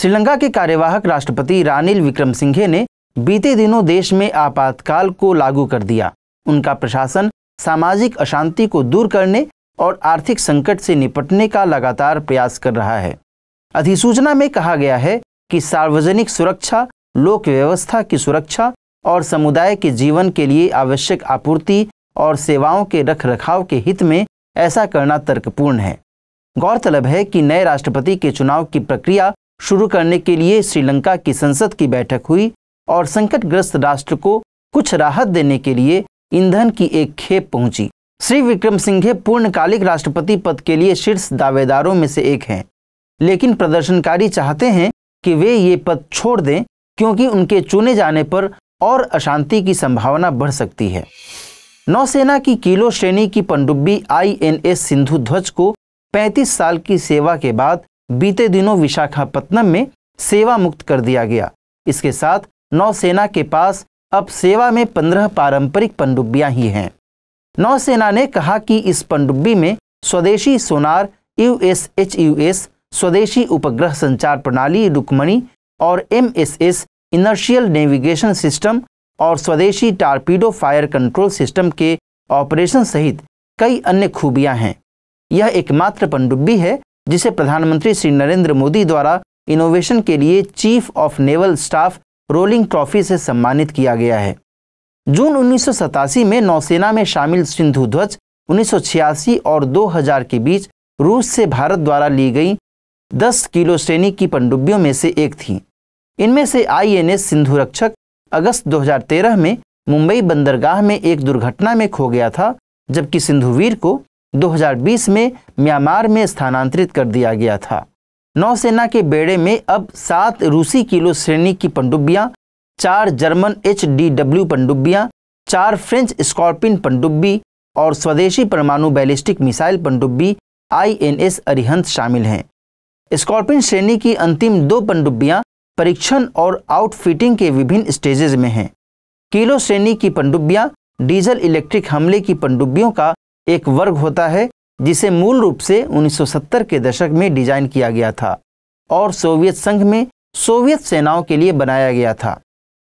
श्रीलंका के कार्यवाहक राष्ट्रपति रानिल विक्रम सिंघे ने बीते दिनों देश में आपातकाल को लागू कर दिया उनका प्रशासन सामाजिक अशांति को दूर करने और आर्थिक संकट से निपटने का लगातार प्रयास कर रहा है अधिसूचना में कहा गया है कि सार्वजनिक सुरक्षा लोक व्यवस्था की सुरक्षा और समुदाय के जीवन के लिए आवश्यक आपूर्ति और सेवाओं के रख रखाव के हित में ऐसा करना तर्कपूर्ण है गौरतलब है कि नए राष्ट्रपति के चुनाव की प्रक्रिया शुरू करने के लिए श्रीलंका की संसद की बैठक हुई और संकटग्रस्त राष्ट्र को कुछ राहत देने के लिए ईंधन की एक खेप पहुंची श्री विक्रम सिंघे पूर्णकालिक राष्ट्रपति पद के लिए शीर्ष दावेदारों में से एक हैं लेकिन प्रदर्शनकारी चाहते हैं कि वे ये पद छोड़ दें क्योंकि उनके चुने जाने पर और अशांति की संभावना बढ़ सकती है नौसेना की किलो श्रेणी की पनडुब्बी आई सिंधु ध्वज को 35 साल की सेवा के बाद बीते दिनों विशाखापत्तनम में सेवा मुक्त कर दिया गया इसके साथ नौसेना के पास अब सेवा में पंद्रह पारंपरिक पनडुब्बियां ही हैं नौसेना ने कहा कि इस पनडुब्बी में स्वदेशी sonar U S H U S स्वदेशी उपग्रह संचार प्रणाली रुकमणी और M S S inertial navigation system और स्वदेशी टारपीडो फायर कंट्रोल सिस्टम के ऑपरेशन सहित कई अन्य खूबियां हैं यह एकमात्र पनडुब्बी है जिसे प्रधानमंत्री श्री नरेंद्र मोदी द्वारा इनोवेशन के लिए chief of naval staff rolling trophy से सम्मानित किया गया है जून उन्नीस में नौसेना में शामिल सिंधु ध्वज उन्नीस और 2000 के बीच रूस से भारत द्वारा ली गई 10 किलो श्रेणी की पनडुब्बियों में से एक थी इनमें से एस सिंधु रक्षक अगस्त 2013 में मुंबई बंदरगाह में एक दुर्घटना में खो गया था जबकि सिंधुवीर को 2020 में म्यांमार में स्थानांतरित कर दिया गया था नौसेना के बेड़े में अब सात रूसी किलो श्रेणी की पनडुब्बियां, चार जर्मन एच डी डब्ल्यू पनडुब्बियां, चार फ्रेंच स्कॉर्पिन पनडुब्बी और स्वदेशी परमाणु बैलिस्टिक मिसाइल पनडुब्बी एस अरिहंत शामिल हैं स्कॉर्पिन श्रेणी की अंतिम दो पनडुब्बियां परीक्षण और आउटफिटिंग के विभिन्न स्टेजेज में हैं किलो श्रेणी की पनडुब्बियां डीजल इलेक्ट्रिक हमले की पनडुब्बियों का एक वर्ग होता है जिसे मूल रूप से 1970 के दशक में डिजाइन किया गया था और सोवियत संघ में सोवियत सेनाओं के लिए बनाया गया था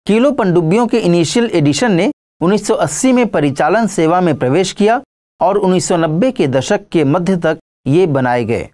किलो पनडुब्बियों के इनिशियल एडिशन ने 1980 में परिचालन सेवा में प्रवेश किया और 1990 के दशक के मध्य तक ये बनाए गए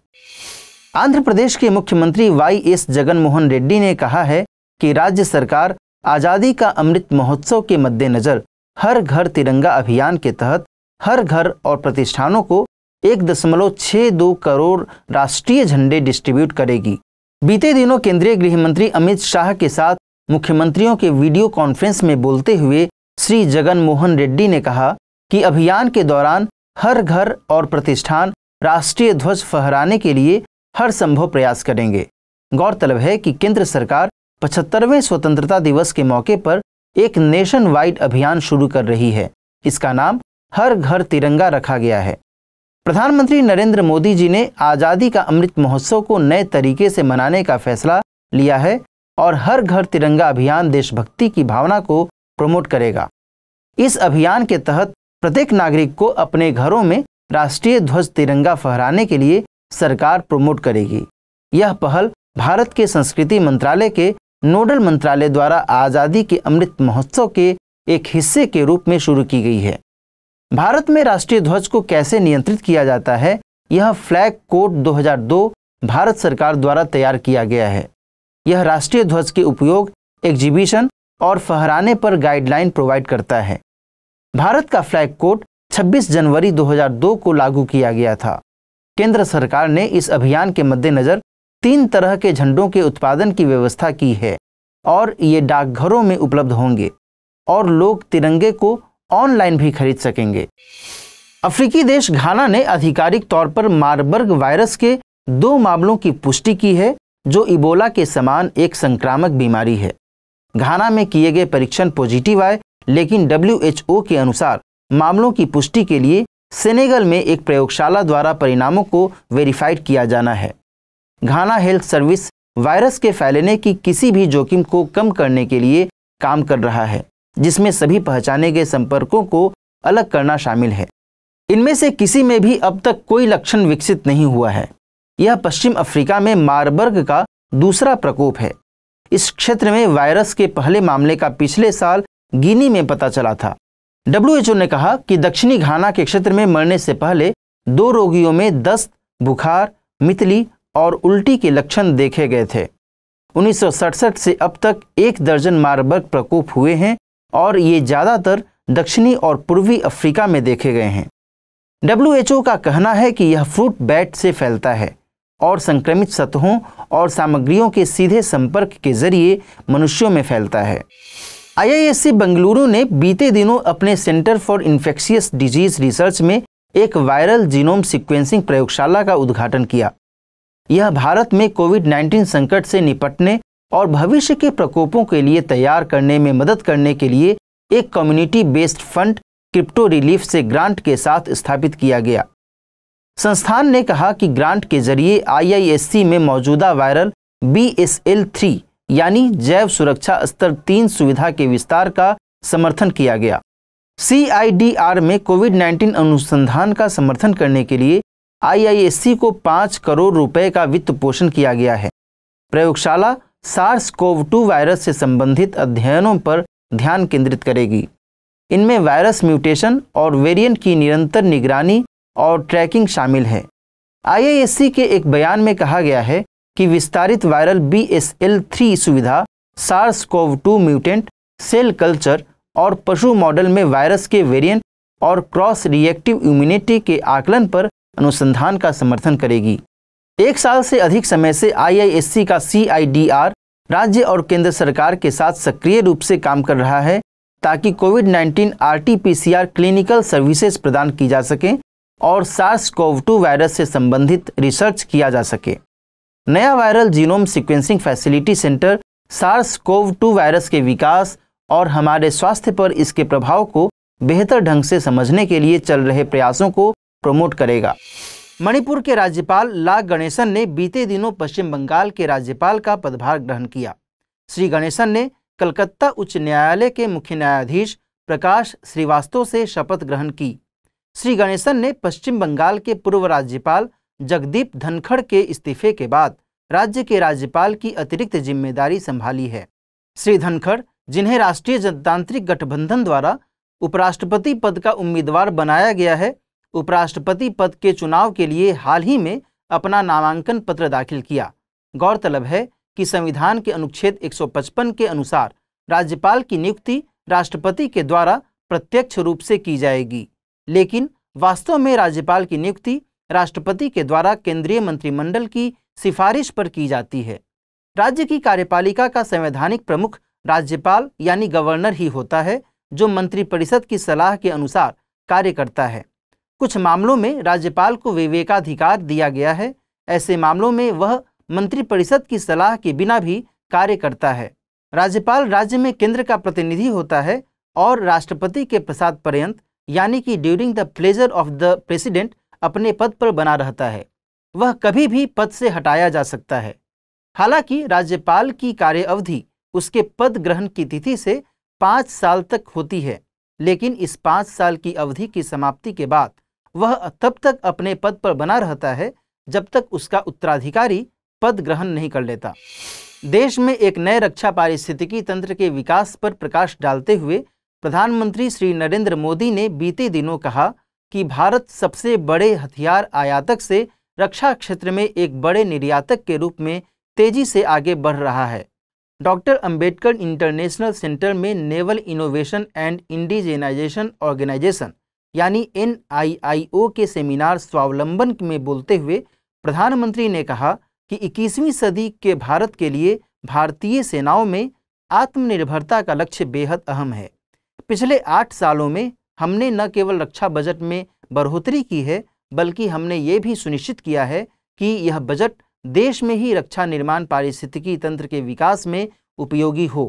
आंध्र प्रदेश के मुख्यमंत्री वाई एस जगनमोहन रेड्डी ने कहा है कि राज्य सरकार आज़ादी का अमृत महोत्सव के मद्देनज़र हर घर तिरंगा अभियान के तहत हर घर और प्रतिष्ठानों को एक दशमलव छह दो करोड़ राष्ट्रीय झंडे डिस्ट्रीब्यूट करेगी बीते दिनों केंद्रीय गृह मंत्री अमित शाह के साथ मुख्यमंत्रियों के वीडियो कॉन्फ्रेंस में बोलते हुए श्री जगन मोहन रेड्डी ने कहा कि अभियान के दौरान हर घर और प्रतिष्ठान राष्ट्रीय ध्वज फहराने के लिए हर संभव प्रयास करेंगे गौरतलब है कि केंद्र सरकार पचहत्तरवें स्वतंत्रता दिवस के मौके पर एक नेशन वाइड अभियान शुरू कर रही है इसका नाम हर घर तिरंगा रखा गया है प्रधानमंत्री नरेंद्र मोदी जी ने आज़ादी का अमृत महोत्सव को नए तरीके से मनाने का फैसला लिया है और हर घर तिरंगा अभियान देशभक्ति की भावना को प्रमोट करेगा इस अभियान के तहत प्रत्येक नागरिक को अपने घरों में राष्ट्रीय ध्वज तिरंगा फहराने के लिए सरकार प्रमोट करेगी यह पहल भारत के संस्कृति मंत्रालय के नोडल मंत्रालय द्वारा आज़ादी के अमृत महोत्सव के एक हिस्से के रूप में शुरू की गई है भारत में राष्ट्रीय ध्वज को कैसे नियंत्रित किया जाता है यह फ्लैग कोड 2002 भारत सरकार द्वारा तैयार किया गया है यह राष्ट्रीय ध्वज के उपयोग एग्जीबिशन और फहराने पर गाइडलाइन प्रोवाइड करता है भारत का फ्लैग कोड 26 जनवरी 2002 को लागू किया गया था केंद्र सरकार ने इस अभियान के मद्देनज़र तीन तरह के झंडों के उत्पादन की व्यवस्था की है और ये डाकघरों में उपलब्ध होंगे और लोग तिरंगे को ऑनलाइन भी खरीद सकेंगे अफ्रीकी देश घाना ने आधिकारिक तौर पर मारबर्ग वायरस के दो मामलों की पुष्टि की है जो इबोला के समान एक संक्रामक बीमारी है घाना में किए गए परीक्षण पॉजिटिव आए लेकिन डब्ल्यू के अनुसार मामलों की पुष्टि के लिए सेनेगल में एक प्रयोगशाला द्वारा परिणामों को वेरीफाइड किया जाना है घाना हेल्थ सर्विस वायरस के फैलने की किसी भी जोखिम को कम करने के लिए काम कर रहा है जिसमें सभी पहचाने गए संपर्कों को अलग करना शामिल है इनमें से किसी में भी अब तक कोई लक्षण विकसित नहीं हुआ है यह पश्चिम अफ्रीका में मारबर्ग का दूसरा प्रकोप है इस क्षेत्र में वायरस के पहले मामले का पिछले साल गिनी में पता चला था डब्ल्यूएचओ ने कहा कि दक्षिणी घाना के क्षेत्र में मरने से पहले दो रोगियों में दस्त बुखार मितली और उल्टी के लक्षण देखे गए थे उन्नीस से अब तक एक दर्जन मारबर्ग प्रकोप हुए हैं और ये ज़्यादातर दक्षिणी और पूर्वी अफ्रीका में देखे गए हैं डब्ल्यू का कहना है कि यह फ्रूट बैट से फैलता है और संक्रमित सतहों और सामग्रियों के सीधे संपर्क के जरिए मनुष्यों में फैलता है आईआईएससी बेंगलुरु ने बीते दिनों अपने centre for infectious disease research में एक वायरल जीनोम सीक्वेंसिंग प्रयोगशाला का उद्घाटन किया यह भारत में कोविड 19 संकट से निपटने और भविष्य के प्रकोपों के लिए तैयार करने में मदद करने के लिए एक community based fund crypto relief से ग्रांट के साथ स्थापित किया गया संस्थान ने कहा कि ग्रांट के जरिए आईआईएससी में मौजूदा viral B S L three यानी जैव सुरक्षा स्तर तीन सुविधा के विस्तार का समर्थन किया गया सीआईडीआर में कोविड 19 अनुसंधान का समर्थन करने के लिए आईआईएससी को पाँच करोड़ रुपए का वित्त पोषण किया गया है प्रयोगशाला सार्स कोव टू वायरस से संबंधित अध्ययनों पर ध्यान केंद्रित करेगी इनमें वायरस म्यूटेशन और वेरिएंट की निरंतर निगरानी और ट्रैकिंग शामिल है आईएएससी के एक बयान में कहा गया है कि विस्तारित viral B S L three सुविधा SARS CoV two mutant cell culture और पशु मॉडल में वायरस के वेरियंट और क्रॉस रिएक्टिव इम्यूनिटी के आकलन पर अनुसंधान का समर्थन करेगी एक साल से अधिक समय से आईआईएससी का सीआईडीआर राज्य और केंद्र सरकार के साथ सक्रिय रूप से काम कर रहा है ताकि कोविड 19 आरटीपीसीआर क्लिनिकल सर्विसेज प्रदान की जा सकें और सार्स कोव टू वायरस से संबंधित रिसर्च किया जा सके नया viral genome sequencing facility centre SARS CoV two virus के विकास और हमारे स्वास्थ्य पर इसके प्रभाव को बेहतर ढंग से समझने के लिए चल रहे प्रयासों को प्रमोट करेगा मणिपुर के राज्यपाल ला गणेशन ने बीते दिनों पश्चिम बंगाल के राज्यपाल का पदभार ग्रहण किया श्री गणेशन ने कलकत्ता उच्च न्यायालय के मुख्य न्यायाधीश प्रकाश श्रीवास्तव से शपथ ग्रहण की श्री गणेशन ने पश्चिम बंगाल के पूर्व राज्यपाल जगदीप धनखड़ के इस्तीफे के बाद राज्य के राज्यपाल की अतिरिक्त जिम्मेदारी संभाली है श्री धनखड़ जिन्हें राष्ट्रीय जनतांत्रिक गठबंधन द्वारा उपराष्ट्रपति पद का उम्मीदवार बनाया गया है उपराष्ट्रपति पद के चुनाव के लिए हाल ही में अपना नामांकन पत्र दाखिल किया गौरतलब है कि संविधान के अनुच्छेद 155 के अनुसार राज्यपाल की नियुक्ति राष्ट्रपति के द्वारा प्रत्यक्ष रूप से की जाएगी लेकिन वास्तव में राज्यपाल की नियुक्ति राष्ट्रपति के द्वारा केंद्रीय मंत्रिमंडल की सिफारिश पर की जाती है राज्य की कार्यपालिका का संवैधानिक प्रमुख राज्यपाल यानी गवर्नर ही होता है जो मंत्रिपरिषद की सलाह के अनुसार कार्य करता है कुछ मामलों में राज्यपाल को विवेकाधिकार दिया गया है ऐसे मामलों में वह मंत्रिपरिषद की सलाह के बिना भी कार्य करता है राज्यपाल राज्य में केंद्र का प्रतिनिधि होता है और राष्ट्रपति के प्रसाद पर्यंत यानी कि during the pleasure of the president अपने पद पर बना रहता है वह कभी भी पद से हटाया जा सकता है हालांकि राज्यपाल की कार्य अवधि उसके पद ग्रहण की तिथि से पाँच साल तक होती है लेकिन इस पाँच साल की अवधि की समाप्ति के बाद वह तब तक अपने पद पर बना रहता है जब तक उसका उत्तराधिकारी पद ग्रहण नहीं कर लेता देश में एक नए रक्षा पारिस्थितिकी तंत्र के विकास पर प्रकाश डालते हुए प्रधानमंत्री श्री नरेंद्र मोदी ने बीते दिनों कहा कि भारत सबसे बड़े हथियार आयातक से रक्षा क्षेत्र में एक बड़े निर्यातक के रूप में तेजी से आगे बढ़ रहा है डॉक्टर अंबेडकर इंटरनेशनल सेंटर में naval innovation and indigenisation organisation यानी एन के सेमिनार स्वावलंबन में बोलते हुए प्रधानमंत्री ने कहा कि 21वीं सदी के भारत के लिए भारतीय सेनाओं में आत्मनिर्भरता का लक्ष्य बेहद अहम है पिछले आठ सालों में हमने न केवल रक्षा बजट में बढ़ोतरी की है बल्कि हमने ये भी सुनिश्चित किया है कि यह बजट देश में ही रक्षा निर्माण पारिस्थितिकी तंत्र के विकास में उपयोगी हो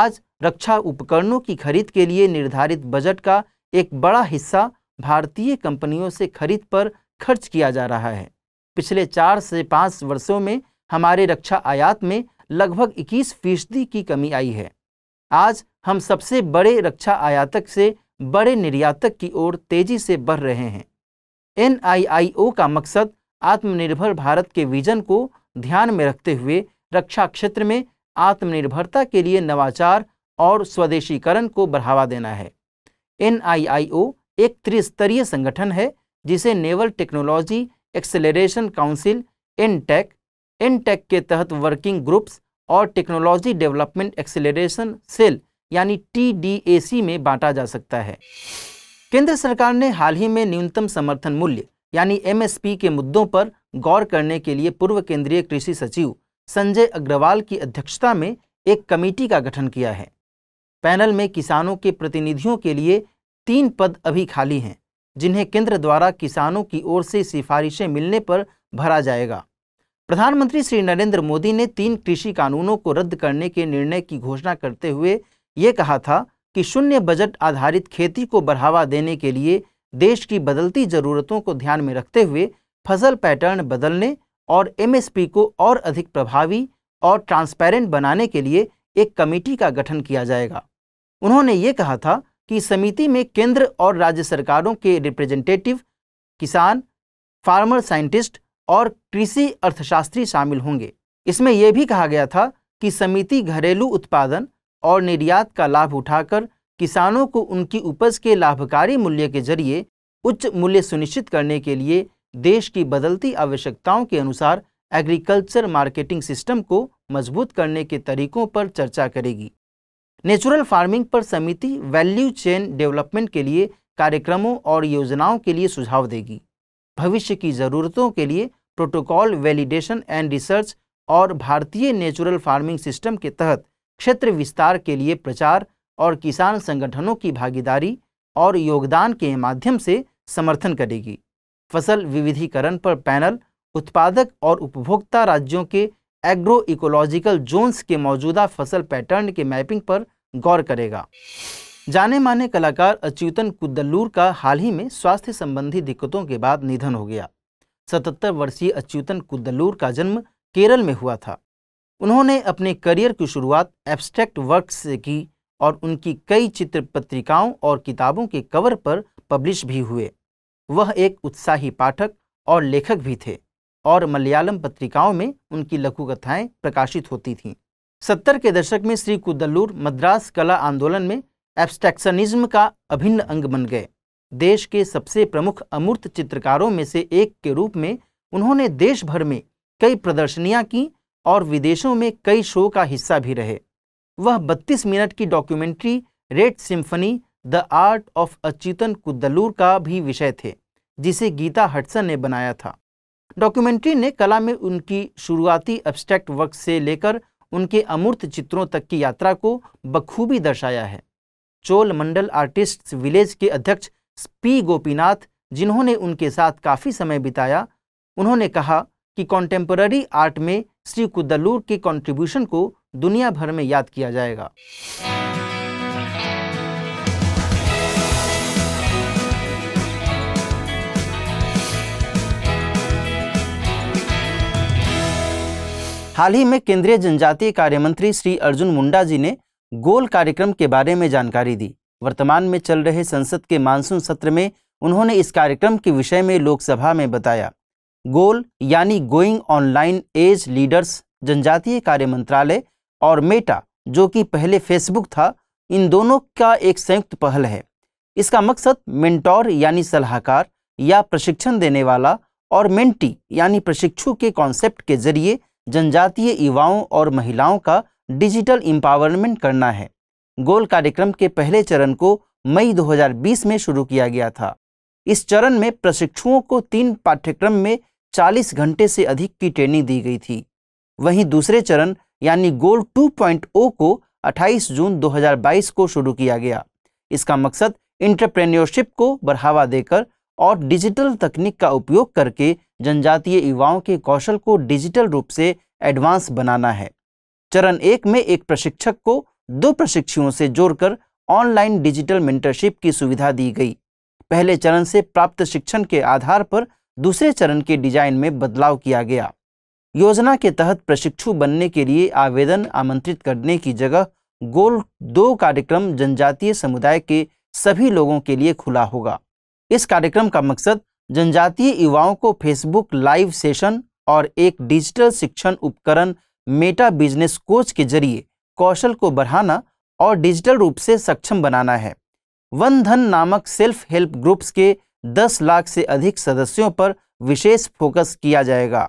आज रक्षा उपकरणों की खरीद के लिए निर्धारित बजट का एक बड़ा हिस्सा भारतीय कंपनियों से खरीद पर खर्च किया जा रहा है पिछले चार से पाँच वर्षों में हमारे रक्षा आयात में लगभग इक्कीस फीसदी की कमी आई है आज हम सबसे बड़े रक्षा आयातक से बड़े निर्यातक की ओर तेजी से बढ़ रहे हैं एन का मकसद आत्मनिर्भर भारत के विजन को ध्यान में रखते हुए रक्षा क्षेत्र में आत्मनिर्भरता के लिए नवाचार और स्वदेशीकरण को बढ़ावा देना है एन एक त्रिस्तरीय संगठन है जिसे naval technology acceleration council NTAC NTAC के तहत वर्किंग ग्रुप्स और टेक्नोलॉजी डेवलपमेंट एक्सेलरेशन सेल यानी टी में बांटा जा सकता है केंद्र सरकार ने हाल ही में न्यूनतम समर्थन मूल्य यानी एमएसपी के मुद्दों पर गौर करने के लिए पूर्व केंद्रीय कृषि सचिव संजय अग्रवाल की अध्यक्षता में एक कमेटी का गठन किया है पैनल में किसानों के प्रतिनिधियों के लिए तीन पद अभी खाली हैं जिन्हें केंद्र द्वारा किसानों की ओर से सिफारिशें मिलने पर भरा जाएगा प्रधानमंत्री श्री नरेंद्र मोदी ने तीन कृषि कानूनों को रद्द करने के निर्णय की घोषणा करते हुए ये कहा था कि शून्य बजट आधारित खेती को बढ़ावा देने के लिए देश की बदलती जरूरतों को ध्यान में रखते हुए फसल पैटर्न बदलने और एमएसपी को और अधिक प्रभावी और ट्रांसपेरेंट बनाने के लिए एक कमेटी का गठन किया जाएगा उन्होंने ये कहा था कि समिति में केंद्र और राज्य सरकारों के रिप्रेजेंटेटिव किसान फार्मर साइंटिस्ट और कृषि अर्थशास्त्री शामिल होंगे इसमें यह भी कहा गया था कि समिति घरेलू उत्पादन और निर्यात का लाभ उठाकर किसानों को उनकी उपज के लाभकारी मूल्य के जरिए उच्च मूल्य सुनिश्चित करने के लिए देश की बदलती आवश्यकताओं के अनुसार एग्रीकल्चर मार्केटिंग सिस्टम को मजबूत करने के तरीकों पर चर्चा करेगी नेचुरल फार्मिंग पर समिति वैल्यू चेन डेवलपमेंट के लिए कार्यक्रमों और योजनाओं के लिए सुझाव देगी भविष्य की ज़रूरतों के लिए प्रोटोकॉल वैलिडेशन एंड रिसर्च और भारतीय नेचुरल फार्मिंग सिस्टम के तहत क्षेत्र विस्तार के लिए प्रचार और किसान संगठनों की भागीदारी और योगदान के माध्यम से समर्थन करेगी फसल विविधीकरण पर पैनल उत्पादक और उपभोक्ता राज्यों के एग्रो इकोलॉजिकल जोन्स के मौजूदा फसल पैटर्न के मैपिंग पर गौर करेगा जाने माने कलाकार अच्युतन कुद्दल्लूर का हाल ही में स्वास्थ्य संबंधी दिक्कतों के बाद निधन हो गया सतहत्तर वर्षीय अच्युतन कुद्दल्लूर का जन्म केरल में हुआ था उन्होंने अपने करियर की शुरुआत एब्स्ट्रैक्ट वर्क से की और उनकी कई चित्र पत्रिकाओं और किताबों के कवर पर पब्लिश भी हुए वह एक उत्साही पाठक और लेखक भी थे और मलयालम पत्रिकाओं में उनकी लघु कथाएं प्रकाशित होती थीं सत्तर के दशक में श्री कुदल्लूर मद्रास कला आंदोलन में एब्स्ट्रैक्शनिज्म का अभिन्न अंग बन गए देश के सबसे प्रमुख अमूर्त चित्रकारों में से एक के रूप में उन्होंने देश भर में कई प्रदर्शनियां की और विदेशों में कई शो का हिस्सा भी रहे वह 32 मिनट की documentary red symphony the art of Achuthan Kudallur का भी विषय थे जिसे गीता हटसन ने बनाया था डॉक्यूमेंट्री ने कला में उनकी शुरुआती एब्स्ट्रैक्ट वर्क से लेकर उनके अमूर्त चित्रों तक की यात्रा को बखूबी दर्शाया है चोल मंडल आर्टिस्ट विलेज के अध्यक्ष पी गोपीनाथ जिन्होंने उनके साथ काफ़ी समय बिताया उन्होंने कहा कि कॉन्टेम्पररी आर्ट में श्री कुदलूर के कॉन्ट्रीब्यूशन को दुनिया भर में याद किया जाएगा हाल ही में केंद्रीय जनजातीय कार्य मंत्री श्री अर्जुन मुंडा जी ने गोल कार्यक्रम के बारे में जानकारी दी वर्तमान में चल रहे संसद के मानसून सत्र में उन्होंने इस कार्यक्रम के विषय में लोकसभा में बताया गोल यानी गोइंग ऑनलाइन एज लीडर्स जनजातीय कार्य मंत्रालय और मेटा जो कि पहले फेसबुक था इन दोनों का एक संयुक्त पहल है इसका मकसद मेंटोर यानी सलाहकार या प्रशिक्षण देने वाला और मेंटी यानी प्रशिक्षु के कॉन्सेप्ट के जरिए जनजातीय युवाओं और महिलाओं का डिजिटल एम्पावरमेंट करना है गोल कार्यक्रम के पहले चरण को मई 2020 में शुरू किया गया था इस चरण में प्रशिक्षुओं को तीन पाठ्यक्रम में 40 घंटे से अधिक की ट्रेनिंग दी गई थी वहीं दूसरे चरण यानी गोल 2.0 को 28 जून 2022 को शुरू किया गया इसका मकसद इंटरप्रेन्योरशिप को बढ़ावा देकर और डिजिटल तकनीक का उपयोग करके जनजातीय युवाओं के कौशल को डिजिटल रूप से एडवांस बनाना है चरण एक में एक प्रशिक्षक को दो प्रशिक्षुओं से जोड़कर ऑनलाइन डिजिटल मेंटरशिप की सुविधा दी गई पहले चरण से प्राप्त शिक्षण के आधार पर दूसरे चरण के डिजाइन में बदलाव किया गया योजना के तहत प्रशिक्षु बनने के लिए आवेदन आमंत्रित करने की जगह गोल दो कार्यक्रम जनजातीय समुदाय के सभी लोगों के लिए खुला होगा इस कार्यक्रम का मकसद जनजातीय युवाओं को फेसबुक लाइव सेशन और एक डिजिटल शिक्षण उपकरण मेटा बिजनेस कोच के जरिए कौशल को बढ़ाना और डिजिटल रूप से सक्षम बनाना है वन धन नामक सेल्फ हेल्प ग्रुप्स के 10 लाख से अधिक सदस्यों पर विशेष फोकस किया जाएगा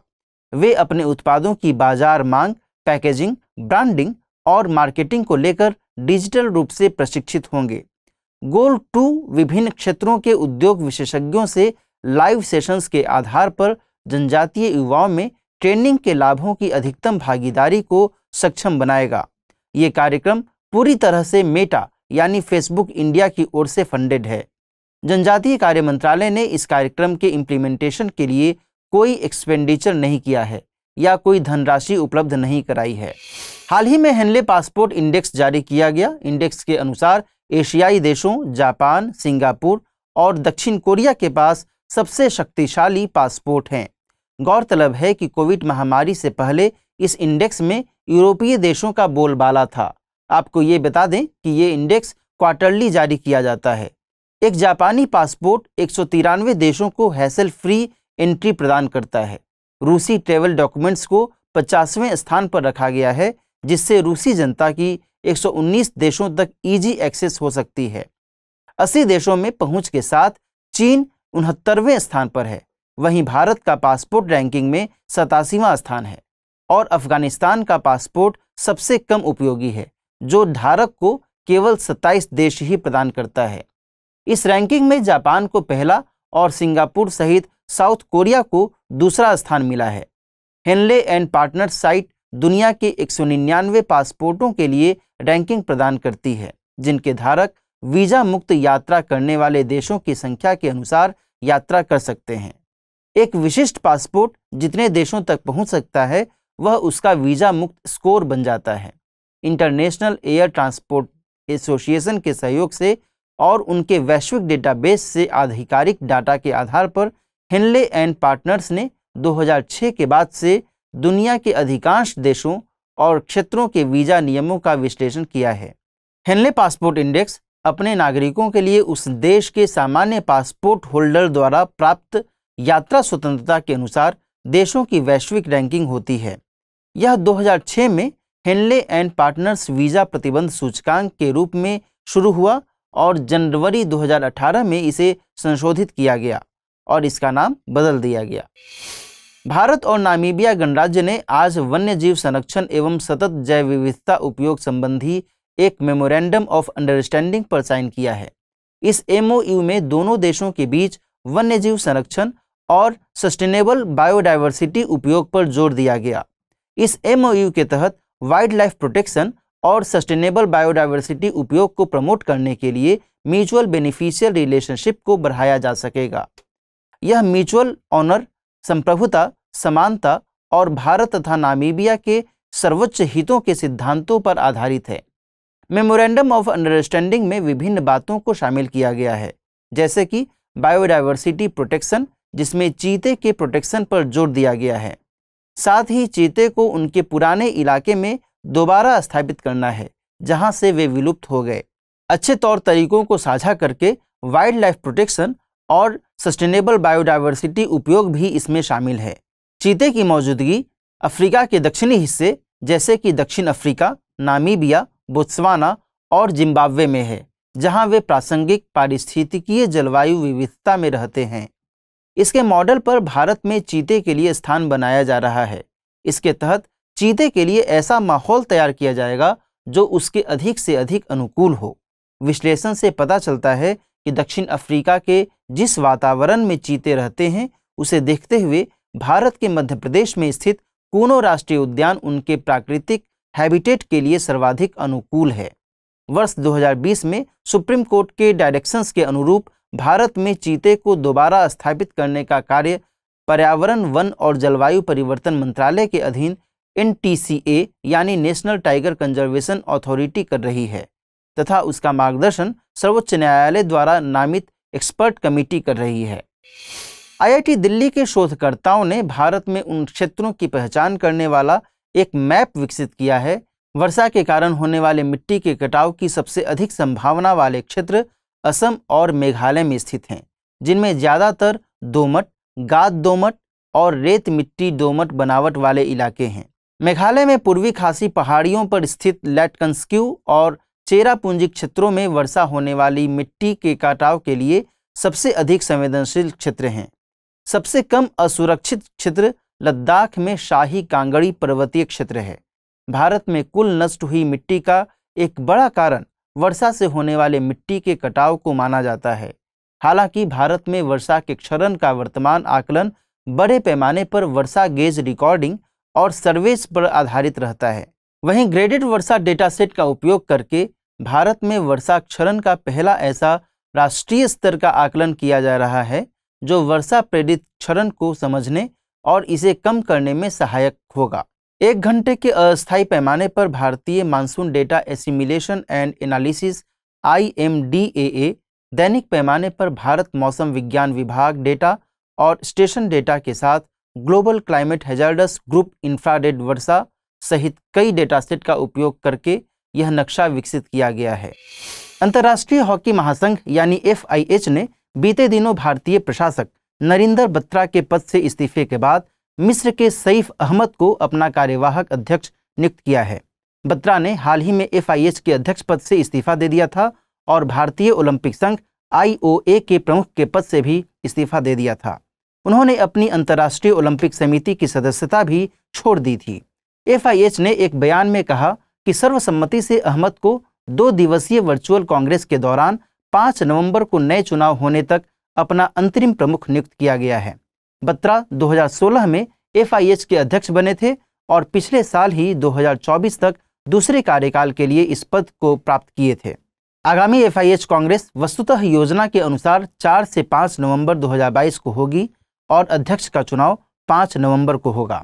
वे अपने उत्पादों की बाजार मांग पैकेजिंग ब्रांडिंग और मार्केटिंग को लेकर डिजिटल रूप से प्रशिक्षित होंगे गोल टू विभिन्न क्षेत्रों के उद्योग विशेषज्ञों से लाइव सेशंस के आधार पर जनजातीय युवाओं में ट्रेनिंग के लाभों की अधिकतम भागीदारी को सक्षम बनाएगा ये कार्यक्रम पूरी तरह से मेटा यानी फेसबुक इंडिया की ओर से फंडेड है जनजातीय कार्य मंत्रालय ने इस कार्यक्रम के इम्प्लीमेंटेशन के लिए कोई एक्सपेंडिचर नहीं किया है या कोई धनराशि उपलब्ध नहीं कराई है हाल ही में हेनले पासपोर्ट इंडेक्स जारी किया गया इंडेक्स के अनुसार एशियाई देशों जापान सिंगापुर और दक्षिण कोरिया के पास सबसे शक्तिशाली पासपोर्ट हैं गौरतलब है कि कोविड महामारी से पहले इस इंडेक्स में यूरोपीय देशों का बोलबाला था आपको ये बता दें कि ये इंडेक्स क्वार्टरली जारी किया जाता है एक जापानी पासपोर्ट एक देशों को हैसल फ्री एंट्री प्रदान करता है रूसी ट्रेवल डॉक्यूमेंट्स को पचासवें स्थान पर रखा गया है जिससे रूसी जनता की 119 देशों तक ईजी एक्सेस हो सकती है 80 देशों में पहुंच के साथ चीन उनहत्तरवें स्थान पर है वहीं भारत का पासपोर्ट रैंकिंग में सतासीवा स्थान है और अफगानिस्तान का पासपोर्ट सबसे कम उपयोगी है जो धारक को केवल 27 देश ही प्रदान करता है इस रैंकिंग में जापान को पहला और सिंगापुर सहित साउथ कोरिया को दूसरा स्थान मिला है हेनले एंड पार्टनर साइट दुनिया के एक पासपोर्टों के लिए रैंकिंग प्रदान करती है जिनके धारक वीज़ा मुक्त यात्रा करने वाले देशों की संख्या के अनुसार यात्रा कर सकते हैं एक विशिष्ट पासपोर्ट जितने देशों तक पहुंच सकता है वह उसका वीज़ा मुक्त स्कोर बन जाता है इंटरनेशनल एयर ट्रांसपोर्ट एसोसिएशन के सहयोग से और उनके वैश्विक डेटाबेस से आधिकारिक डाटा के आधार पर हेनले एंड पार्टनर्स ने 2006 के बाद से दुनिया के अधिकांश देशों और क्षेत्रों के वीजा नियमों का विश्लेषण किया है हेनले पासपोर्ट इंडेक्स अपने नागरिकों के लिए उस देश के सामान्य पासपोर्ट होल्डर द्वारा प्राप्त यात्रा स्वतंत्रता के अनुसार देशों की वैश्विक रैंकिंग होती है यह 2006 में हेनले एंड पार्टनर्स वीज़ा प्रतिबंध सूचकांक के रूप में शुरू हुआ और जनवरी 2018 में इसे संशोधित किया गया और इसका नाम बदल दिया गया भारत और नामीबिया गणराज्य ने आज वन्य जीव संरक्षण एवं सतत जैव विविधता उपयोग संबंधी एक मेमोरेंडम ऑफ अंडरस्टैंडिंग पर साइन किया है इस एमओयू में दोनों देशों के बीच वन्य जीव संरक्षण और सस्टेनेबल बायोडाइवर्सिटी उपयोग पर जोर दिया गया इस एमओयू के तहत वाइल्ड लाइफ प्रोटेक्शन और सस्टेनेबल बायोडाइवर्सिटी उपयोग को प्रमोट करने के लिए म्यूचुअल बेनिफिशियल रिलेशनशिप को बढ़ाया जा सकेगा यह म्यूचुअल ऑनर संप्रभुता समानता और भारत तथा नामीबिया के सर्वोच्च हितों के सिद्धांतों पर आधारित है मेमोरेंडम ऑफ अंडरस्टैंडिंग में विभिन्न बातों को शामिल किया गया है जैसे कि बायोडाइवर्सिटी प्रोटेक्शन जिसमें चीते के प्रोटेक्शन पर जोर दिया गया है साथ ही चीते को उनके पुराने इलाके में दोबारा स्थापित करना है जहां से वे विलुप्त हो गए अच्छे तौर तरीकों को साझा करके वाइल्ड लाइफ प्रोटेक्शन और सस्टेनेबल बायोडाइवर्सिटी उपयोग भी इसमें शामिल है चीते की मौजूदगी अफ्रीका के दक्षिणी हिस्से जैसे कि दक्षिण अफ्रीका नामीबिया बोत्सवाना और जिम्बाब्वे में है जहां वे प्रासंगिक पारिस्थितिकीय जलवायु विविधता में रहते हैं इसके मॉडल पर भारत में चीते के लिए स्थान बनाया जा रहा है इसके तहत चीते के लिए ऐसा माहौल तैयार किया जाएगा जो उसके अधिक से अधिक अनुकूल हो विश्लेषण से पता चलता है कि दक्षिण अफ्रीका के जिस वातावरण में चीते रहते हैं उसे देखते हुए भारत के मध्य प्रदेश में स्थित कूनो राष्ट्रीय उद्यान उनके प्राकृतिक हैबिटेट के लिए सर्वाधिक अनुकूल है वर्ष 2020 में सुप्रीम कोर्ट के डायरेक्शंस के अनुरूप भारत में चीते को दोबारा स्थापित करने का कार्य पर्यावरण वन और जलवायु परिवर्तन मंत्रालय के अधीन एन यानी नेशनल टाइगर कंजर्वेशन अथॉरिटी कर रही है तथा उसका मार्गदर्शन सर्वोच्च न्यायालय द्वारा नामित एक्सपर्ट कमेटी कर रही है आईआईटी दिल्ली के शोधकर्ताओं ने भारत में उन क्षेत्रों की पहचान करने वाला एक मैप विकसित किया है वर्षा के कारण होने वाले मिट्टी के कटाव की सबसे अधिक संभावना वाले क्षेत्र असम और मेघालय में स्थित हैं जिनमें ज़्यादातर दोमट गाद दोमट और रेत मिट्टी दोमट बनावट वाले इलाके हैं मेघालय में पूर्वी खासी पहाड़ियों पर स्थित लेटकंस्क्यू और चेरा पूंजी क्षेत्रों में वर्षा होने वाली मिट्टी के कटाव के लिए सबसे अधिक संवेदनशील क्षेत्र हैं सबसे कम असुरक्षित क्षेत्र लद्दाख में शाही कांगड़ी पर्वतीय क्षेत्र है भारत में कुल नष्ट हुई मिट्टी का एक बड़ा कारण वर्षा से होने वाले मिट्टी के कटाव को माना जाता है हालांकि भारत में वर्षा के क्षरण का वर्तमान आकलन बड़े पैमाने पर वर्षा गेज रिकॉर्डिंग और सर्वेस पर आधारित रहता है वहीं ग्रेडेड वर्षा डेटा सेट का उपयोग करके भारत में वर्षाक्षरण का पहला ऐसा राष्ट्रीय स्तर का आकलन किया जा रहा है जो वर्षा प्रेरित क्षरण को समझने और इसे कम करने में सहायक होगा एक घंटे के अस्थायी पैमाने पर भारतीय monsoon data assimilation and analysis आई दैनिक पैमाने पर भारत मौसम विज्ञान विभाग डेटा और स्टेशन डेटा के साथ global climate hazards group infrared वर्षा सहित कई डेटा सेट का उपयोग करके यह नक्शा विकसित किया गया है अंतर्राष्ट्रीय हॉकी महासंघ यानी एफ ने बीते दिनों भारतीय प्रशासक नरिंदर बत्रा के पद से इस्तीफे के बाद मिस्र के सईफ अहमद को अपना कार्यवाहक अध्यक्ष नियुक्त किया है बत्रा ने हाल ही में एफ के अध्यक्ष पद से इस्तीफा दे दिया था और भारतीय ओलंपिक संघ आई के प्रमुख के पद से भी इस्तीफा दे दिया था उन्होंने अपनी अंतर्राष्ट्रीय ओलंपिक समिति की सदस्यता भी छोड़ दी थी एफ ने एक बयान में कहा कि सर्वसम्मति से अहमद को दो दिवसीय वर्चुअल कांग्रेस के दौरान पांच नवंबर को नए चुनाव होने तक अपना अंतरिम प्रमुख नियुक्त किया गया है बत्रा 2016 में एफआईएच के अध्यक्ष बने थे और पिछले साल ही 2024 तक दूसरे कार्यकाल के लिए इस पद को प्राप्त किए थे आगामी एफआईएच कांग्रेस वस्तुतः योजना के अनुसार 4 से 5 नवंबर 2022 को होगी और अध्यक्ष का चुनाव 5 नवंबर को होगा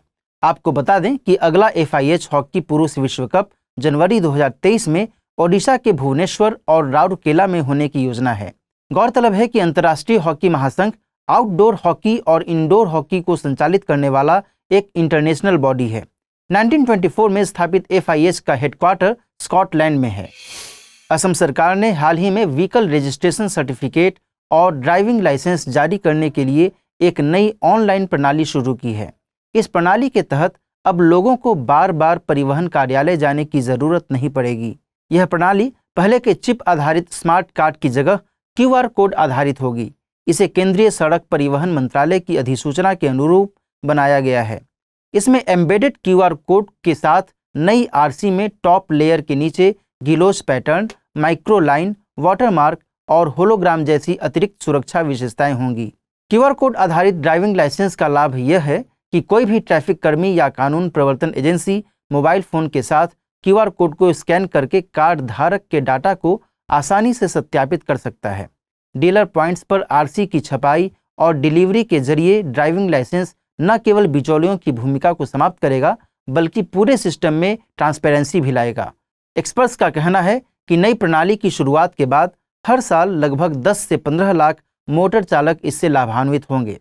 आपको बता दें कि अगला एफ हॉकी पुरुष विश्व कप जनवरी 2023 में ओडिशा के भुवनेश्वर और राउरकेला में होने की योजना है गौरतलब है कि अंतर्राष्ट्रीय हॉकी महासंघ आउटडोर हॉकी और इंडोर हॉकी को संचालित करने वाला एक इंटरनेशनल बॉडी है 1924 में स्थापित एफआईएच का हेडक्वार्टर स्कॉटलैंड में है असम सरकार ने हाल ही में व्हीकल रजिस्ट्रेशन सर्टिफिकेट और ड्राइविंग लाइसेंस जारी करने के लिए एक नई ऑनलाइन प्रणाली शुरू की है इस प्रणाली के तहत अब लोगों को बार बार परिवहन कार्यालय जाने की ज़रूरत नहीं पड़ेगी यह प्रणाली पहले के चिप आधारित स्मार्ट कार्ड की जगह क्यूआर कोड आधारित होगी इसे केंद्रीय सड़क परिवहन मंत्रालय की अधिसूचना के अनुरूप बनाया गया है इसमें एम्बेडेड क्यूआर कोड के साथ नई आरसी में टॉप लेयर के नीचे गिलोस पैटर्न माइक्रोलाइन वाटरमार्क और होलोग्राम जैसी अतिरिक्त सुरक्षा विशेषताएं होंगी क्यूआर कोड आधारित ड्राइविंग लाइसेंस का लाभ यह है कि कोई भी ट्रैफिक कर्मी या कानून प्रवर्तन एजेंसी मोबाइल फ़ोन के साथ क्यूआर कोड को स्कैन करके कार्ड धारक के डाटा को आसानी से सत्यापित कर सकता है डीलर पॉइंट्स पर आरसी की छपाई और डिलीवरी के जरिए ड्राइविंग लाइसेंस न केवल बिचौलियों की भूमिका को समाप्त करेगा बल्कि पूरे सिस्टम में ट्रांसपेरेंसी भी लाएगा एक्सपर्ट्स का कहना है कि नई प्रणाली की शुरुआत के बाद हर साल लगभग 10 से 15 लाख मोटर चालक इससे लाभान्वित होंगे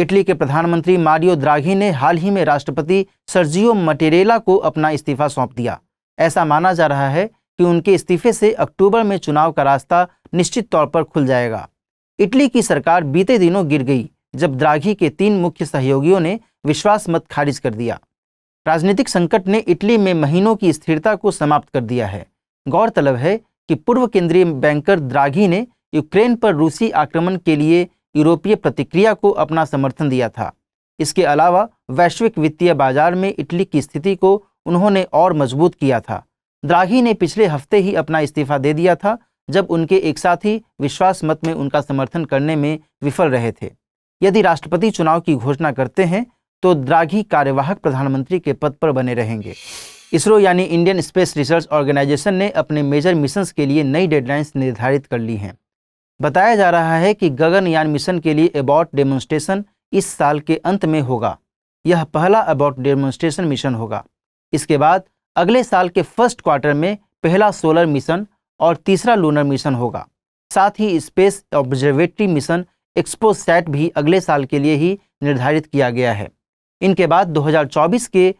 इटली के प्रधानमंत्री मारियो द्राघी ने हाल ही में राष्ट्रपति सर्जियो मटेरेला को अपना इस्तीफा सौंप दिया ऐसा माना जा रहा है कि उनके इस्तीफे से अक्टूबर में चुनाव का रास्ता निश्चित तौर पर खुल जाएगा इटली की सरकार बीते दिनों गिर गई जब द्राघी के तीन मुख्य सहयोगियों ने विश्वास मत खारिज कर दिया राजनीतिक संकट ने इटली में महीनों की स्थिरता को समाप्त कर दिया है गौरतलब है कि पूर्व केंद्रीय बैंकर द्राघी ने यूक्रेन पर रूसी आक्रमण के लिए यूरोपीय प्रतिक्रिया को अपना समर्थन दिया था इसके अलावा वैश्विक वित्तीय बाजार में इटली की स्थिति को उन्होंने और मजबूत किया था द्राही ने पिछले हफ्ते ही अपना इस्तीफा दे दिया था जब उनके एक साथी विश्वास मत में उनका समर्थन करने में विफल रहे थे यदि राष्ट्रपति चुनाव की घोषणा करते हैं तो द्राघी कार्यवाहक प्रधानमंत्री के पद पर बने रहेंगे इसरो यानी इंडियन स्पेस रिसर्च ऑर्गेनाइजेशन ने अपने मेजर मिशंस के लिए नई डेडलाइंस निर्धारित कर ली हैं बताया जा रहा है कि गगनयान मिशन के लिए अबॉट डेमोन्स्ट्रेशन इस साल के अंत में होगा यह पहला अबाउट डेमोन्स्ट्रेशन मिशन होगा इसके बाद अगले साल के फर्स्ट क्वार्टर में पहला सोलर मिशन और तीसरा लूनर मिशन होगा साथ ही स्पेस ऑब्जर्वेटरी मिशन एक्सपोसैट भी अगले साल के लिए ही निर्धारित किया गया है इनके बाद 2024 के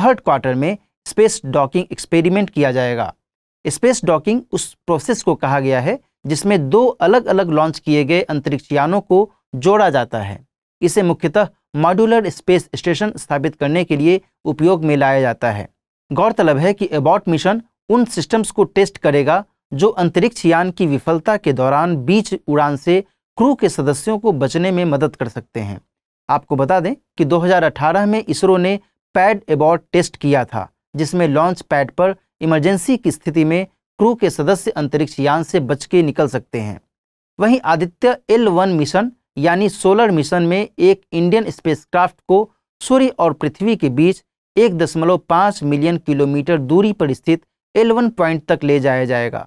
थर्ड क्वार्टर में स्पेस डॉकिंग एक्सपेरिमेंट किया जाएगा स्पेस डॉकिंग उस प्रोसेस को कहा गया है जिसमें दो अलग अलग लॉन्च किए गए अंतरिक्ष यानों को जोड़ा जाता है इसे मुख्यतः मॉड्यूलर स्पेस स्टेशन स्थापित करने के लिए उपयोग में लाया जाता है गौरतलब है कि एबॉट मिशन उन सिस्टम्स को टेस्ट करेगा जो अंतरिक्ष यान की विफलता के दौरान बीच उड़ान से क्रू के सदस्यों को बचने में मदद कर सकते हैं आपको बता दें कि 2018 में इसरो ने पैड एबॉट टेस्ट किया था जिसमें लॉन्च पैड पर इमरजेंसी की स्थिति में क्रू के सदस्य अंतरिक्ष यान से बच के निकल सकते हैं वहीं आदित्य एल वन मिशन यानी सोलर मिशन में एक इंडियन स्पेसक्राफ्ट को सूर्य और पृथ्वी के बीच एक दशमलव पाँच मिलियन किलोमीटर दूरी पर स्थित एल वन पॉइंट तक ले जाया जाएगा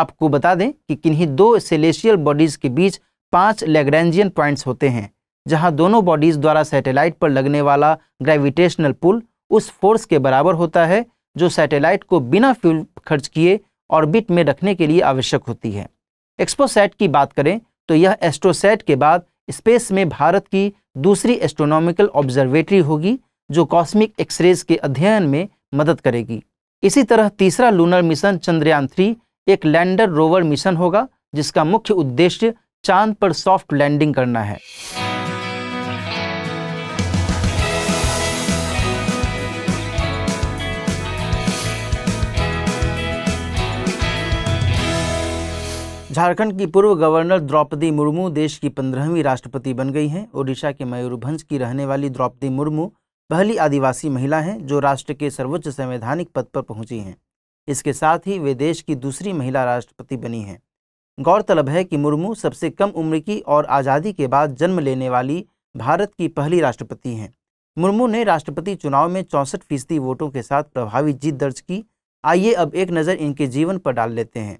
आपको बता दें कि किन्हीं दो सेलेशियल बॉडीज़ के बीच पाँच लेग्रेंजियन पॉइंट्स होते हैं जहाँ दोनों बॉडीज़ द्वारा सैटेलाइट पर लगने वाला ग्रेविटेशनल पुल उस फोर्स के बराबर होता है जो सैटेलाइट को बिना फ्यूल खर्च किए ऑर्बिट में रखने के लिए आवश्यक होती है एक्सपोसैट की बात करें तो यह एस्ट्रोसैट के बाद स्पेस में भारत की दूसरी एस्ट्रोनॉमिकल ऑब्जर्वेटरी होगी जो कॉस्मिक एक्सरेज के अध्ययन में मदद करेगी इसी तरह तीसरा लूनर मिशन चंद्रयान थ्री एक लैंडर रोवर मिशन होगा जिसका मुख्य उद्देश्य चांद पर सॉफ्ट लैंडिंग करना है झारखंड की पूर्व गवर्नर द्रौपदी मुर्मू देश की पंद्रहवीं राष्ट्रपति बन गई हैं ओडिशा के मयूरभंज की रहने वाली द्रौपदी मुर्मू पहली आदिवासी महिला हैं जो राष्ट्र के सर्वोच्च संवैधानिक पद पर पहुंची हैं इसके साथ ही वे देश की दूसरी महिला राष्ट्रपति बनी हैं गौरतलब है कि मुर्मू सबसे कम उम्र की और आज़ादी के बाद जन्म लेने वाली भारत की पहली राष्ट्रपति हैं मुर्मू ने राष्ट्रपति चुनाव में चौंसठ फीसदी वोटों के साथ प्रभावी जीत दर्ज की आइए अब एक नज़र इनके जीवन पर डाल लेते हैं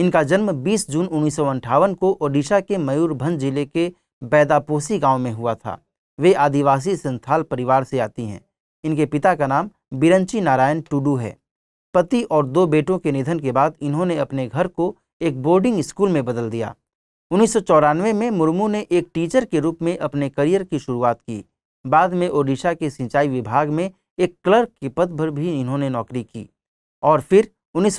इनका जन्म 20 जून उन्नीस को ओडिशा के मयूरभंज जिले के बैदापोसी गांव में हुआ था वे आदिवासी संथाल परिवार से आती हैं इनके पिता का नाम बिरंची नारायण टूडू है पति और दो बेटों के निधन के बाद इन्होंने अपने घर को एक बोर्डिंग स्कूल में बदल दिया उन्नीस में मुर्मू ने एक टीचर के रूप में अपने करियर की शुरुआत की बाद में ओडिशा के सिंचाई विभाग में एक क्लर्क के पद पर भी इन्होंने नौकरी की और फिर उन्नीस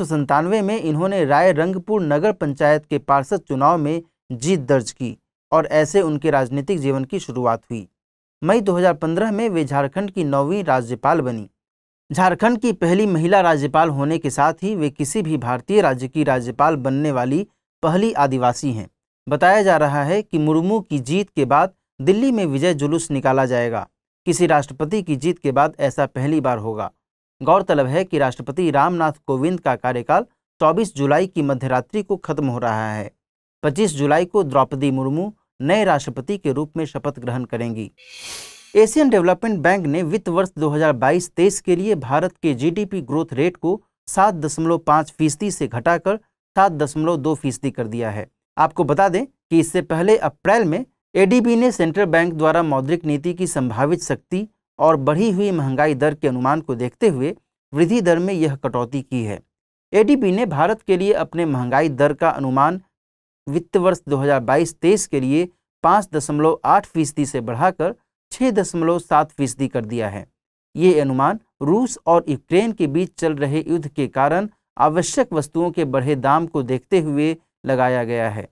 में इन्होंने राय रंगपुर नगर पंचायत के पार्षद चुनाव में जीत दर्ज की और ऐसे उनके राजनीतिक जीवन की शुरुआत हुई मई 2015 में वे झारखंड की नौवीं राज्यपाल बनी झारखंड की पहली महिला राज्यपाल होने के साथ ही वे किसी भी भारतीय राज्य की राज्यपाल बनने वाली पहली आदिवासी हैं बताया जा रहा है कि मुर्मू की जीत के बाद दिल्ली में विजय जुलूस निकाला जाएगा किसी राष्ट्रपति की जीत के बाद ऐसा पहली बार होगा गौरतलब है कि राष्ट्रपति रामनाथ कोविंद का कार्यकाल 24 जुलाई की मध्यरात्रि को खत्म हो रहा है 25 जुलाई को द्रौपदी मुर्मू नए राष्ट्रपति के रूप में शपथ ग्रहण करेंगी एशियन डेवलपमेंट बैंक ने वित्त वर्ष 2022-23 के लिए भारत के जीडीपी ग्रोथ रेट को 7.5 फीसदी से घटाकर 7.2 फीसदी कर दिया है आपको बता दें कि इससे पहले अप्रैल में एडीबी ने सेंट्रल बैंक द्वारा मौद्रिक नीति की संभावित शक्ति और बढ़ी हुई महंगाई दर के अनुमान को देखते हुए वृद्धि दर में यह कटौती की है एडीपी ने भारत के लिए अपने महंगाई दर का अनुमान वित्त वर्ष 2022-23 के लिए 5.8 फीसदी से बढ़ाकर 6.7 फीसदी कर दिया है ये अनुमान रूस और यूक्रेन के बीच चल रहे युद्ध के कारण आवश्यक वस्तुओं के बढ़े दाम को देखते हुए लगाया गया है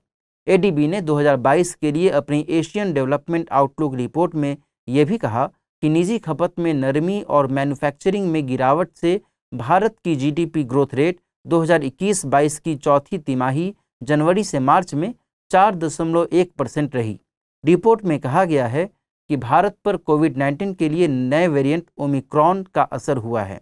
एडीबी ने 2022 के लिए अपनी एशियन डेवलपमेंट आउटलुक रिपोर्ट में यह भी कहा कि निजी खपत में नरमी और मैन्युफैक्चरिंग में गिरावट से भारत की जीडीपी ग्रोथ रेट 2021-22 की चौथी तिमाही जनवरी से मार्च में 4.1 परसेंट रही रिपोर्ट में कहा गया है कि भारत पर कोविड 19 के लिए नए वेरिएंट ओमिक्रॉन का असर हुआ है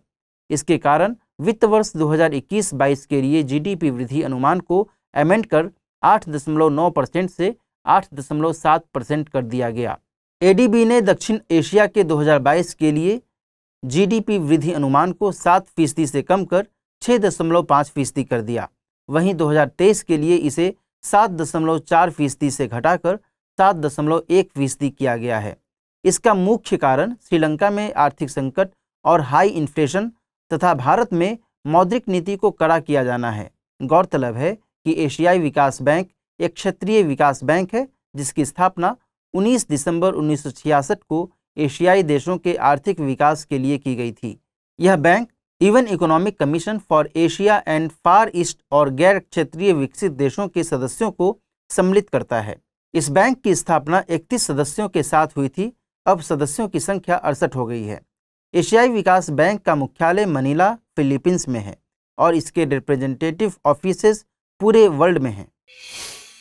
इसके कारण वित्त वर्ष 2021-22 के लिए जीडीपी वृद्धि अनुमान को एमेंड कर 8.9 परसेंट से 8.7 परसेंट कर दिया गया एडीबी ने दक्षिण एशिया के 2022 के लिए जीडीपी वृद्धि अनुमान को सात फीसदी से कम कर छः दशमलव पाँच फीसदी कर दिया वहीं 2023 के लिए इसे सात दशमलव चार फीसदी से घटाकर सात दशमलव एक फीसदी किया गया है इसका मुख्य कारण श्रीलंका में आर्थिक संकट और हाई इन्फ्लेशन तथा भारत में मौद्रिक नीति को कड़ा किया जाना है गौरतलब है कि एशियाई विकास बैंक एक क्षेत्रीय विकास बैंक है जिसकी स्थापना 19 दिसंबर उन्नीस को एशियाई देशों के आर्थिक विकास के लिए की गई थी यह बैंक इवन economic commission for Asia and far east और गैर क्षेत्रीय विकसित देशों के सदस्यों को सम्मिलित करता है इस बैंक की स्थापना 31 सदस्यों के साथ हुई थी अब सदस्यों की संख्या अड़सठ हो गई है एशियाई विकास बैंक का मुख्यालय मनीला फिलीपींस में है और इसके रिप्रेजेंटेटिव ऑफिस पूरे वर्ल्ड में हैं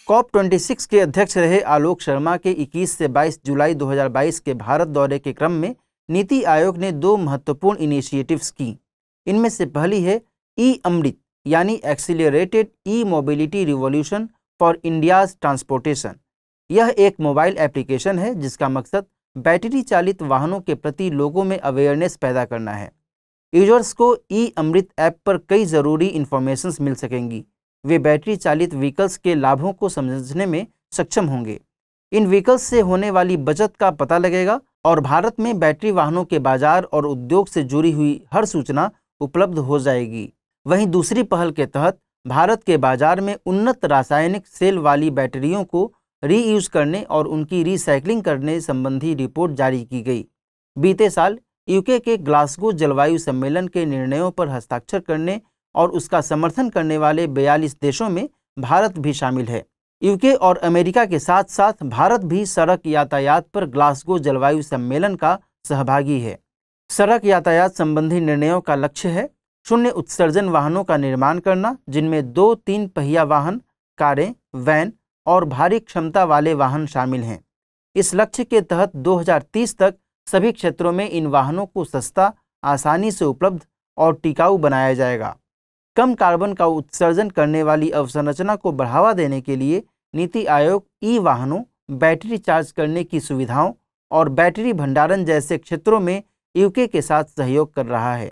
कॉप 26 के अध्यक्ष रहे आलोक शर्मा के 21 से 22 जुलाई 2022 के भारत दौरे के क्रम में नीति आयोग ने दो महत्वपूर्ण इनिशिएटिव्स की इनमें से पहली है ई अमृत यानी accelerated e mobility revolution for India's transportation यह एक मोबाइल एप्लीकेशन है जिसका मकसद बैटरी चालित वाहनों के प्रति लोगों में अवेयरनेस पैदा करना है यूजर्स को ई अमृत ऐप पर कई ज़रूरी इन्फॉर्मेशंस मिल सकेंगी वे बैटरी चालित व्हीकल्स के लाभों को समझने में सक्षम होंगे इन व्हीकल्स से होने वाली बचत का पता लगेगा और भारत में बैटरी वाहनों के बाजार और उद्योग से जुड़ी हुई हर सूचना उपलब्ध हो जाएगी वहीं दूसरी पहल के तहत भारत के बाजार में उन्नत रासायनिक सेल वाली बैटरियों को रीयूज करने और उनकी रिसाइकलिंग करने संबंधी रिपोर्ट जारी की गई बीते साल यूके के ग्लासगो जलवायु सम्मेलन के निर्णयों पर हस्ताक्षर करने और उसका समर्थन करने वाले बयालीस देशों में भारत भी शामिल है यूके और अमेरिका के साथ साथ भारत भी सड़क यातायात पर ग्लासगो जलवायु सम्मेलन का सहभागी है सड़क यातायात संबंधी निर्णयों का लक्ष्य है शून्य उत्सर्जन वाहनों का निर्माण करना जिनमें दो तीन पहिया वाहन कारें वैन और भारी क्षमता वाले वाहन शामिल हैं इस लक्ष्य के तहत 2030 तक सभी क्षेत्रों में इन वाहनों को सस्ता आसानी से उपलब्ध और टिकाऊ बनाया जाएगा कम कार्बन का उत्सर्जन करने वाली अवसंरचना को बढ़ावा देने के लिए नीति आयोग ई वाहनों बैटरी चार्ज करने की सुविधाओं और बैटरी भंडारण जैसे क्षेत्रों में यूके के साथ सहयोग कर रहा है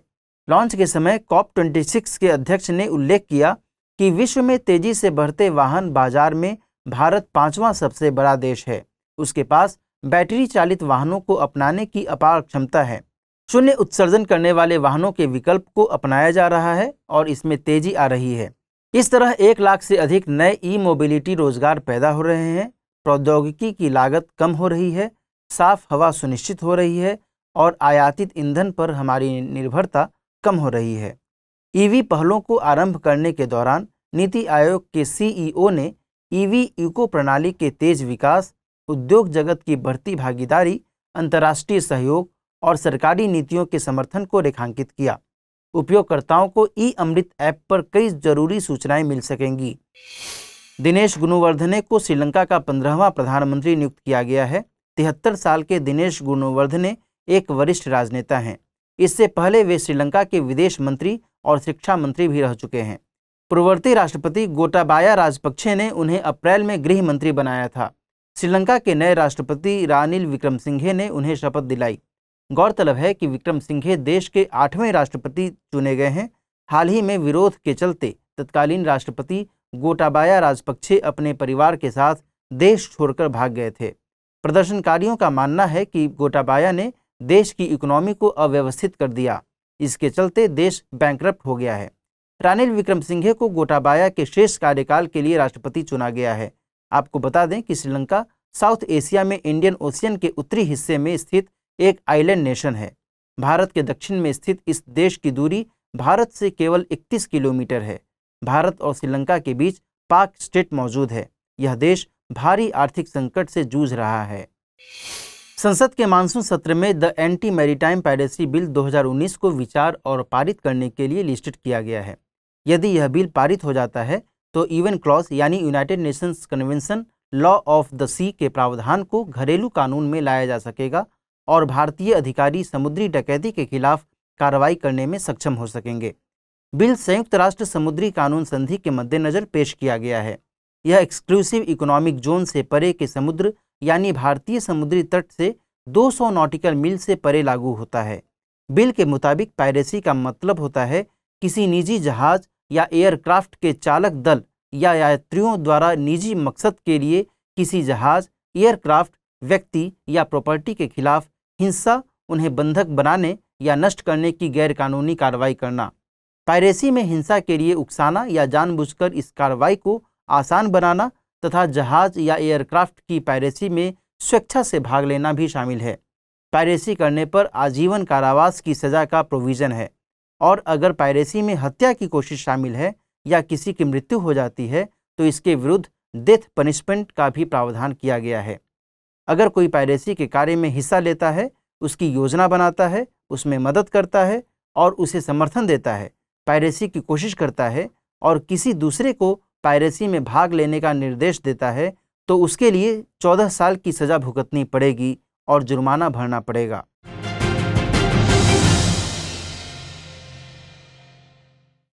लॉन्च के समय कॉप 26 के अध्यक्ष ने उल्लेख किया कि विश्व में तेजी से बढ़ते वाहन बाजार में भारत पांचवां सबसे बड़ा देश है उसके पास बैटरी चालित वाहनों को अपनाने की अपार क्षमता है शून्य उत्सर्जन करने वाले वाहनों के विकल्प को अपनाया जा रहा है और इसमें तेजी आ रही है इस तरह एक लाख से अधिक नए ई मोबिलिटी रोजगार पैदा हो रहे हैं प्रौद्योगिकी की लागत कम हो रही है साफ हवा सुनिश्चित हो रही है और आयातित ईंधन पर हमारी निर्भरता कम हो रही है ईवी e पहलों को आरंभ करने के दौरान नीति आयोग के सीईओ e ने ईवी e इको प्रणाली के तेज विकास उद्योग जगत की बढ़ती भागीदारी अंतर्राष्ट्रीय सहयोग और सरकारी नीतियों के समर्थन को रेखांकित किया उपयोगकर्ताओं को ई अमृत ऐप पर कई जरूरी सूचनाएं मिल सकेंगी दिनेश गुणवर्धने को श्रीलंका का पंद्रहवा प्रधानमंत्री नियुक्त किया गया है तिहत्तर साल के दिनेश गुणवर्धने एक वरिष्ठ राजनेता हैं इससे पहले वे श्रीलंका के विदेश मंत्री और शिक्षा मंत्री भी रह चुके हैं पूर्ववर्ती राष्ट्रपति गोटाबाया राजपक्षे ने उन्हें अप्रैल में गृह मंत्री बनाया था श्रीलंका के नए राष्ट्रपति रानिल विक्रम सिंघे ने उन्हें शपथ दिलाई गौरतलब है कि विक्रम सिंघे देश के आठवें राष्ट्रपति चुने गए हैं हाल ही में विरोध के चलते तत्कालीन राष्ट्रपति गोटाबाया राजपक्षे अपने परिवार के साथ देश छोड़कर भाग गए थे प्रदर्शनकारियों का मानना है कि गोटाबाया ने देश की इकोनॉमी को अव्यवस्थित कर दिया इसके चलते देश बैंकरप्ट हो गया है रानिल विक्रम सिंघे को गोटाबाया के शेष कार्यकाल के लिए राष्ट्रपति चुना गया है आपको बता दें कि श्रीलंका साउथ एशिया में इंडियन ओशियन के उत्तरी हिस्से में स्थित एक आइलैंड नेशन है भारत के दक्षिण में स्थित इस देश की दूरी भारत से केवल 31 किलोमीटर है भारत और श्रीलंका के बीच पाक स्टेट मौजूद है यह देश भारी आर्थिक संकट से जूझ रहा है संसद के मानसून सत्र में the anti maritime piracy bill 2019 को विचार और पारित करने के लिए लिस्टेड किया गया है यदि यह बिल पारित हो जाता है तो इवन क्लॉज यानी United Nations convention law of the sea के प्रावधान को घरेलू कानून में लाया जा सकेगा और भारतीय अधिकारी समुद्री डकैती के खिलाफ कार्रवाई करने में सक्षम हो सकेंगे बिल संयुक्त राष्ट्र समुद्री कानून संधि के मद्देनजर पेश किया गया है यह एक्सक्लूसिव इकोनॉमिक जोन से परे के समुद्र यानी भारतीय समुद्री तट से 200 नॉटिकल मील से परे लागू होता है बिल के मुताबिक पायरेसी का मतलब होता है किसी निजी जहाज या एयरक्राफ्ट के चालक दल या यात्रियों द्वारा निजी मकसद के लिए किसी जहाज एयरक्राफ्ट व्यक्ति या प्रॉपर्टी के खिलाफ हिंसा उन्हें बंधक बनाने या नष्ट करने की गैरकानूनी कार्रवाई करना पायरेसी में हिंसा के लिए उकसाना या जानबूझकर इस कार्रवाई को आसान बनाना तथा जहाज या एयरक्राफ्ट की पायरेसी में स्वेच्छा से भाग लेना भी शामिल है पायरेसी करने पर आजीवन कारावास की सज़ा का प्रोविज़न है और अगर पायरेसी में हत्या की कोशिश शामिल है या किसी की मृत्यु हो जाती है तो इसके विरुद्ध डेथ पनिशमेंट का भी प्रावधान किया गया है अगर कोई पायरेसी के कार्य में हिस्सा लेता है उसकी योजना बनाता है उसमें मदद करता है और उसे समर्थन देता है पायरेसी की कोशिश करता है और किसी दूसरे को पायरेसी में भाग लेने का निर्देश देता है तो उसके लिए चौदह साल की सज़ा भुगतनी पड़ेगी और जुर्माना भरना पड़ेगा